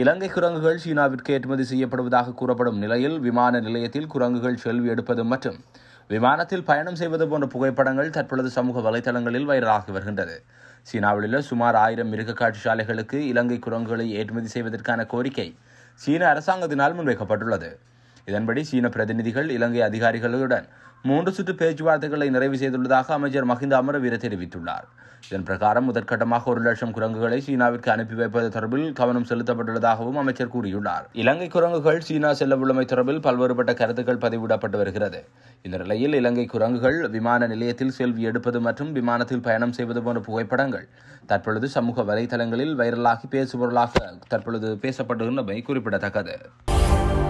இலங்கை குரங்குகள் சீனாவிற்கு ஏற்றுமதி செய்யப்படுவதாக கூறப்படும் நிலையில் விமான நிலையத்தில் குரங்குகள் செல்வி எடுப்பது மற்றும் விமானத்தில் பயணம் செய்வது போன்ற புகைப்படங்கள் தற்பொழுது சமூக வலைதளங்களில் வைரலாகி வருகின்றது சீனாவில் உள்ள சுமார் ஆயிரம் மிருக சாலைகளுக்கு இலங்கை குரங்குகளை ஏற்றுமதி செய்வதற்கான கோரிக்கை சீன அரசாங்கத்தினால் முன்வைக்கப்பட்டுள்ளது இதன்படி சீன பிரதிநிதிகள் இலங்கை அதிகாரிகளுடன் மூன்று சுற்று பேச்சுவார்த்தைகளை நிறைவு செய்துள்ளதாக அமைச்சர் மஹிந்த அமரவீர தெரிவித்துள்ளார் இதன் பிரகாரம் முதற்கட்டமாக ஒரு லட்சம் குரங்குகளை சீனாவிற்கு அனுப்பி வைப்பது தொடர்பில் கவனம் செலுத்தப்பட்டுள்ளதாகவும் அமைச்சர் கூறியுள்ளார் இலங்கை குரங்குகள் சீனா செல்லவுள்ளமை தொடர்பில் பல்வேறுபட்ட கருத்துக்கள் பதிவிடப்பட்டு வருகிறது இந்த நிலையில் இலங்கை குரங்குகள் விமான நிலையத்தில் செல்வி எடுப்பது மற்றும் விமானத்தில் பயணம் செய்வது போன்ற புகைப்படங்கள் தற்பொழுது சமூக வலைதளங்களில் வைரலாகி பேசுபொருளாக தற்பொழுது பேசப்பட்டுள்ளமை குறிப்பிடத்தக்கது